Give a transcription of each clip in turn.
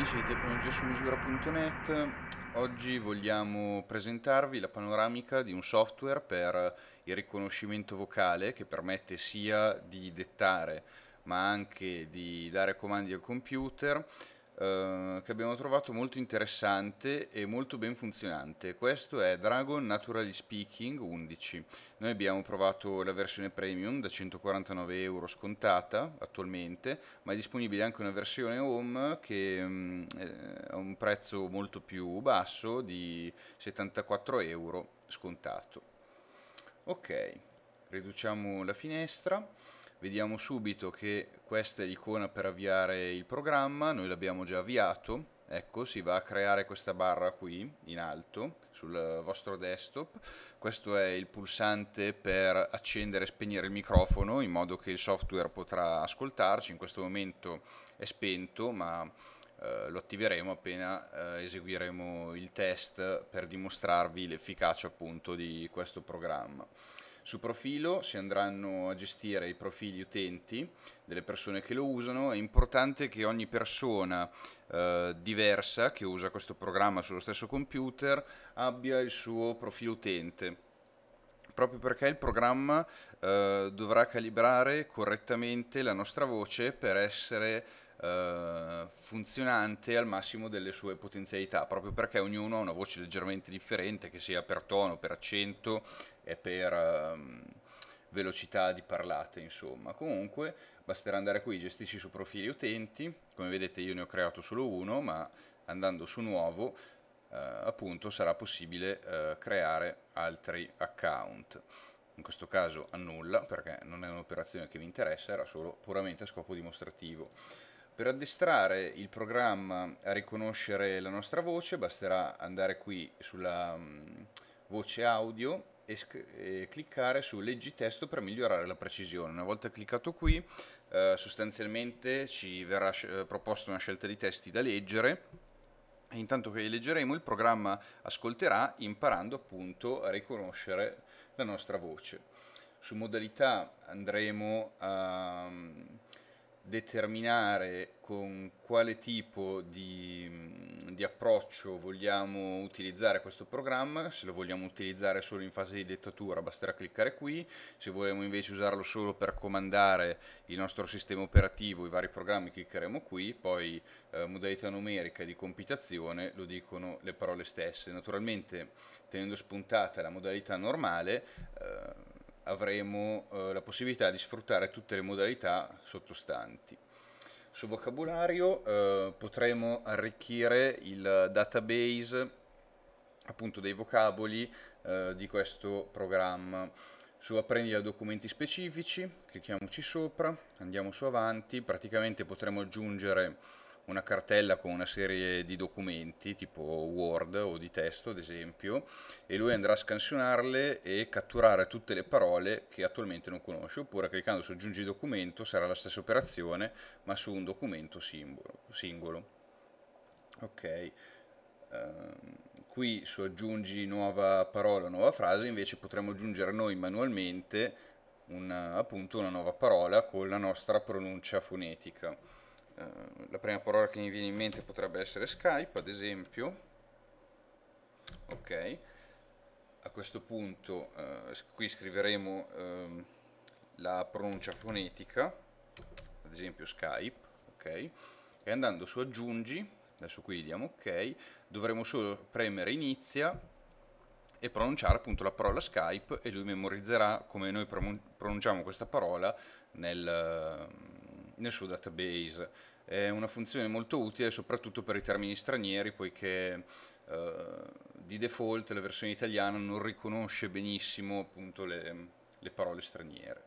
amici di tecnologiasumisura.net, oggi vogliamo presentarvi la panoramica di un software per il riconoscimento vocale che permette sia di dettare ma anche di dare comandi al computer Ehm, che abbiamo trovato molto interessante e molto ben funzionante. Questo è Dragon Naturally Speaking 11. Noi abbiamo provato la versione premium da 149 euro scontata attualmente, ma è disponibile anche una versione home che mm, eh, ha è un prezzo molto più basso di 74 euro scontato. Ok, riduciamo la finestra vediamo subito che questa è l'icona per avviare il programma, noi l'abbiamo già avviato, ecco si va a creare questa barra qui in alto sul vostro desktop, questo è il pulsante per accendere e spegnere il microfono in modo che il software potrà ascoltarci, in questo momento è spento ma eh, lo attiveremo appena eh, eseguiremo il test per dimostrarvi l'efficacia appunto di questo programma. Su profilo si andranno a gestire i profili utenti delle persone che lo usano, è importante che ogni persona eh, diversa che usa questo programma sullo stesso computer abbia il suo profilo utente proprio perché il programma eh, dovrà calibrare correttamente la nostra voce per essere eh, funzionante al massimo delle sue potenzialità, proprio perché ognuno ha una voce leggermente differente, che sia per tono, per accento e per ehm, velocità di parlate, insomma. Comunque basterà andare qui, gestisci su profili utenti, come vedete io ne ho creato solo uno, ma andando su nuovo eh, appunto sarà possibile eh, creare altri account in questo caso annulla perché non è un'operazione che mi interessa, era solo puramente a scopo dimostrativo. Per addestrare il programma a riconoscere la nostra voce basterà andare qui sulla mm, voce audio e, e, cliccare su leggi testo per migliorare la precisione. Una volta cliccato qui eh, sostanzialmente ci verrà eh, proposta una scelta di testi da leggere e intanto che leggeremo il programma ascolterà imparando appunto a riconoscere la nostra voce. Su modalità andremo a... Um, determinare con quale tipo di, mm, di, approccio vogliamo utilizzare questo programma, se lo vogliamo utilizzare solo in fase di dettatura basterà cliccare qui, se vogliamo invece usarlo solo per comandare il nostro sistema operativo, i vari programmi cliccheremo qui, poi eh, modalità numerica di compitazione lo dicono le parole stesse, naturalmente tenendo spuntata la modalità normale eh, avremo eh, la possibilità di sfruttare tutte le modalità sottostanti. Sul vocabolario eh, potremo arricchire il database appunto dei vocaboli eh, di questo programma. Su apprendi da documenti specifici, clicchiamoci sopra, andiamo su avanti, praticamente potremo aggiungere una cartella con una serie di documenti tipo Word o di testo ad esempio e lui andrà a scansionarle e catturare tutte le parole che attualmente non conosce oppure cliccando su aggiungi documento sarà la stessa operazione ma su un documento simbolo, singolo. Ok. Uh, qui su aggiungi nuova parola, nuova frase, invece potremo aggiungere noi manualmente una, appunto una nuova parola con la nostra pronuncia fonetica. Eh, la prima parola che mi viene in mente potrebbe essere Skype, ad esempio. Ok, a questo punto eh, qui scriveremo eh, la pronuncia fonetica, ad esempio Skype, ok, e andando su aggiungi, adesso qui diamo ok, dovremo solo premere inizia e pronunciare appunto la parola Skype e lui memorizzerà come noi pronunciamo questa parola nel nel suo database. È una funzione molto utile soprattutto per i termini stranieri poiché eh, di default la versione italiana non riconosce benissimo appunto, le, le parole straniere.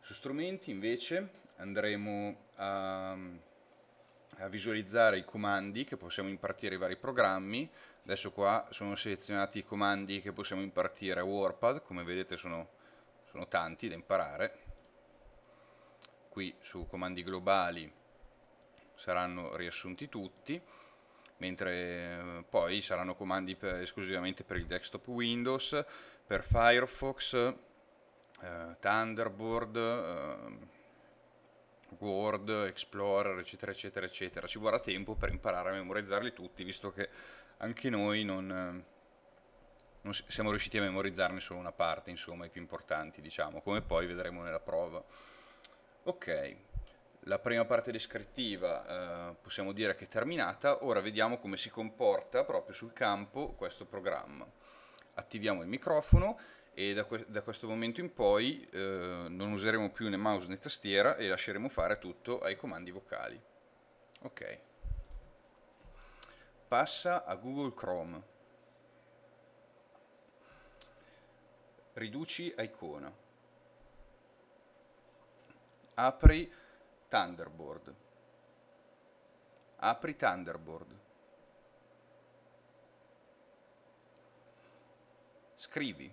Su strumenti invece andremo a, a visualizzare i comandi che possiamo impartire ai vari programmi. Adesso qua sono selezionati i comandi che possiamo impartire a WordPad, come vedete sono, sono tanti da imparare qui su comandi globali saranno riassunti tutti mentre eh, poi saranno comandi per, esclusivamente per il desktop Windows, per Firefox, eh, Thunderbird, eh, Word, Explorer, eccetera, eccetera, eccetera. Ci vorrà tempo per imparare a memorizzarli tutti, visto che anche noi non, eh, non siamo riusciti a memorizzarne solo una parte, insomma, i più importanti, diciamo, come poi vedremo nella prova. Ok, la prima parte descrittiva eh, possiamo dire che è terminata, ora vediamo come si comporta proprio sul campo questo programma. Attiviamo il microfono e da, que da questo momento in poi eh, non useremo più né mouse né tastiera e lasceremo fare tutto ai comandi vocali. Ok. Passa a Google Chrome. Riduci a icona apri Thunderbird. Apri Thunderbird. Scrivi.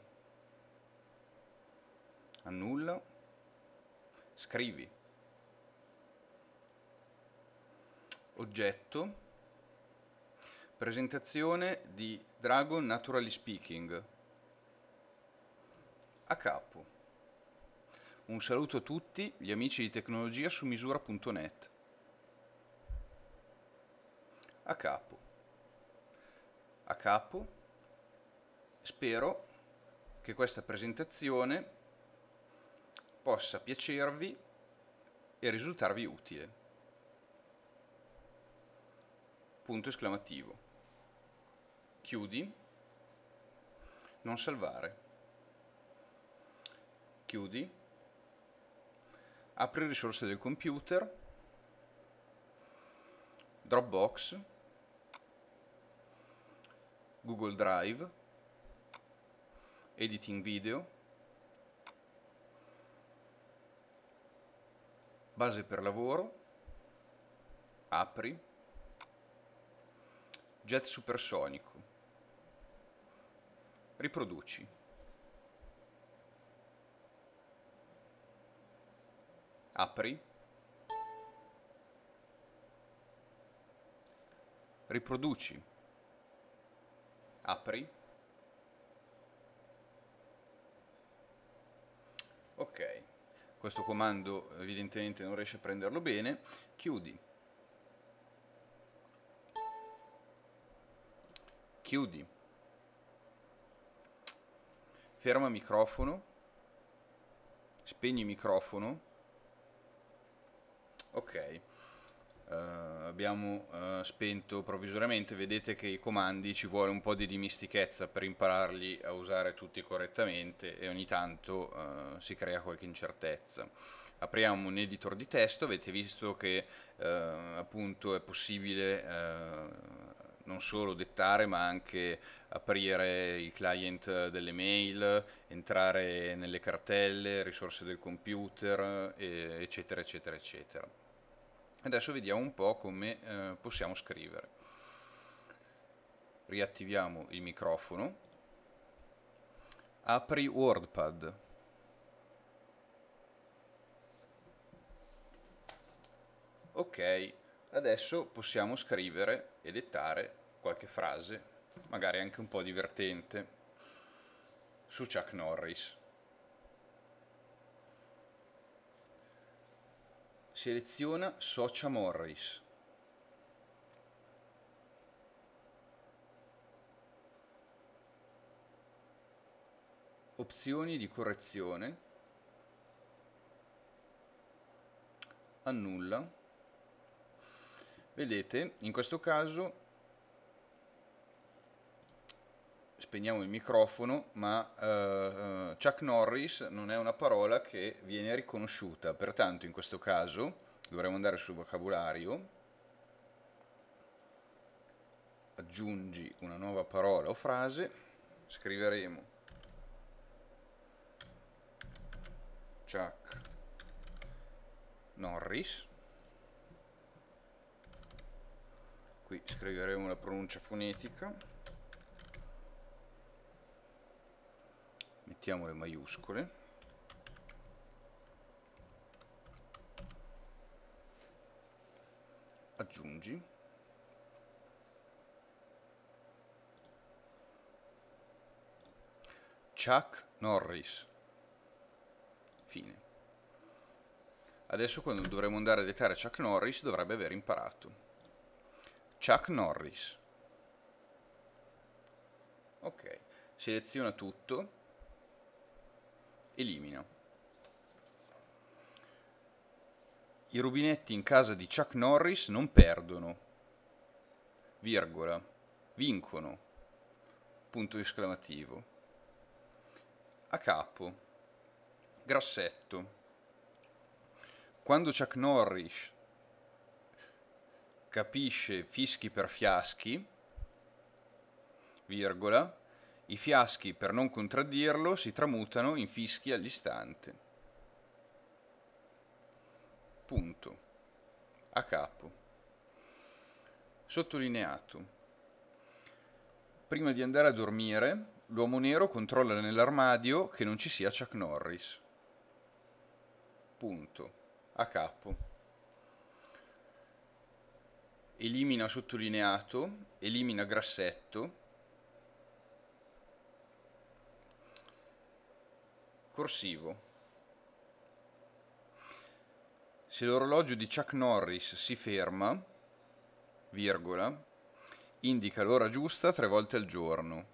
Annulla. Scrivi. Oggetto. Presentazione di Dragon Naturally Speaking. A capo. Un saluto a tutti gli amici di tecnologia su misura.net. A capo. A capo. Spero che questa presentazione possa piacervi e risultarvi utile. Punto esclamativo. Chiudi. Non salvare. Chiudi apri risorse del computer, Dropbox, Google Drive, editing video, base per lavoro, apri, jet supersonico, riproduci. apri, riproduci, apri. Ok, questo comando evidentemente non riesce a prenderlo bene, chiudi. Chiudi. Ferma microfono. Spegni microfono ok uh, abbiamo uh, spento provvisoriamente vedete che i comandi ci vuole un po' di dimistichezza per impararli a usare tutti correttamente e ogni tanto uh, si crea qualche incertezza apriamo un editor di testo avete visto che appunto è possibile non solo dettare ma anche aprire il client delle mail, entrare nelle cartelle, risorse del computer, eccetera, eccetera, eccetera. Adesso vediamo un po' come eh, possiamo scrivere. Riattiviamo il microfono. Apri WordPad. Ok, adesso possiamo scrivere e dettare qualche frase, magari anche un po' divertente, su Chuck Norris. Seleziona Socia Morris. Opzioni di correzione. Annulla. Vedete, in questo caso spegniamo il microfono, ma uh, Chuck Norris non è una parola che viene riconosciuta, pertanto in questo caso dovremmo andare sul vocabolario, aggiungi una nuova parola o frase, scriveremo Chuck Norris, qui scriveremo la pronuncia fonetica, mettiamo le maiuscole aggiungi Chuck Norris fine adesso quando dovremo andare a dettare Chuck Norris dovrebbe aver imparato Chuck Norris ok seleziona tutto elimino. I rubinetti in casa di Chuck Norris non perdono, virgola, vincono, punto esclamativo. A capo, grassetto. Quando Chuck Norris capisce fischi per fiaschi, virgola, i fiaschi, per non contraddirlo, si tramutano in fischi all'istante. Punto. A capo. Sottolineato. Prima di andare a dormire, l'uomo nero controlla nell'armadio che non ci sia Chuck Norris. Punto. A capo. Elimina sottolineato, elimina grassetto, corsivo. Se l'orologio di Chuck Norris si ferma, virgola, indica l'ora giusta tre volte al giorno,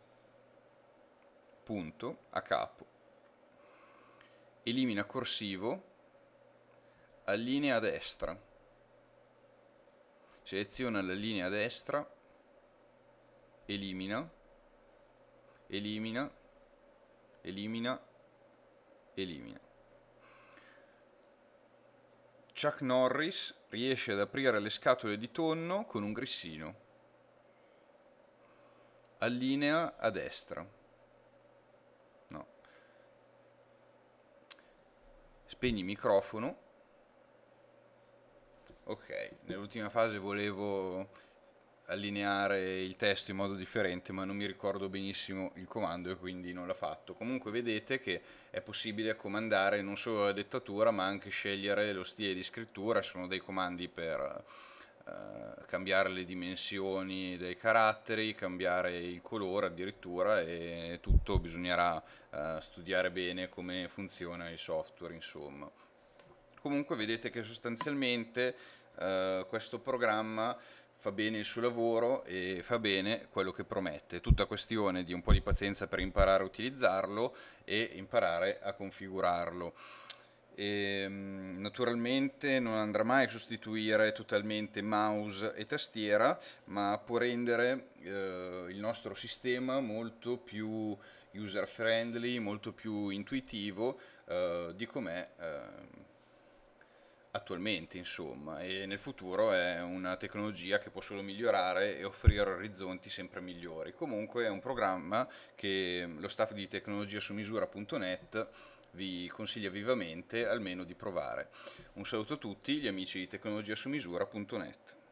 punto, a capo. Elimina corsivo, allinea a destra. Seleziona la linea a destra, elimina, elimina, elimina elimina. Chuck Norris riesce ad aprire le scatole di tonno con un grissino. Allinea a destra. No. Spegni il microfono. Ok, nell'ultima fase volevo allineare il testo in modo differente ma non mi ricordo benissimo il comando e quindi non l'ha fatto comunque vedete che è possibile comandare non solo la dettatura ma anche scegliere lo stile di scrittura sono dei comandi per eh, cambiare le dimensioni dei caratteri cambiare il colore addirittura e tutto bisognerà eh, studiare bene come funziona il software insomma comunque vedete che sostanzialmente eh, questo programma fa bene il suo lavoro e fa bene quello che promette. Tutta questione di un po' di pazienza per imparare a utilizzarlo e imparare a configurarlo. E, ehm, naturalmente non andrà mai a sostituire totalmente mouse e tastiera, ma può rendere eh, il nostro sistema molto più user friendly, molto più intuitivo eh, di com'è. Eh, attualmente, insomma, e nel futuro è una tecnologia che può solo migliorare e offrire orizzonti sempre migliori. Comunque è un programma che lo staff di tecnologia su misura.net vi consiglia vivamente almeno di provare. Un saluto a tutti gli amici di tecnologia su misura.net.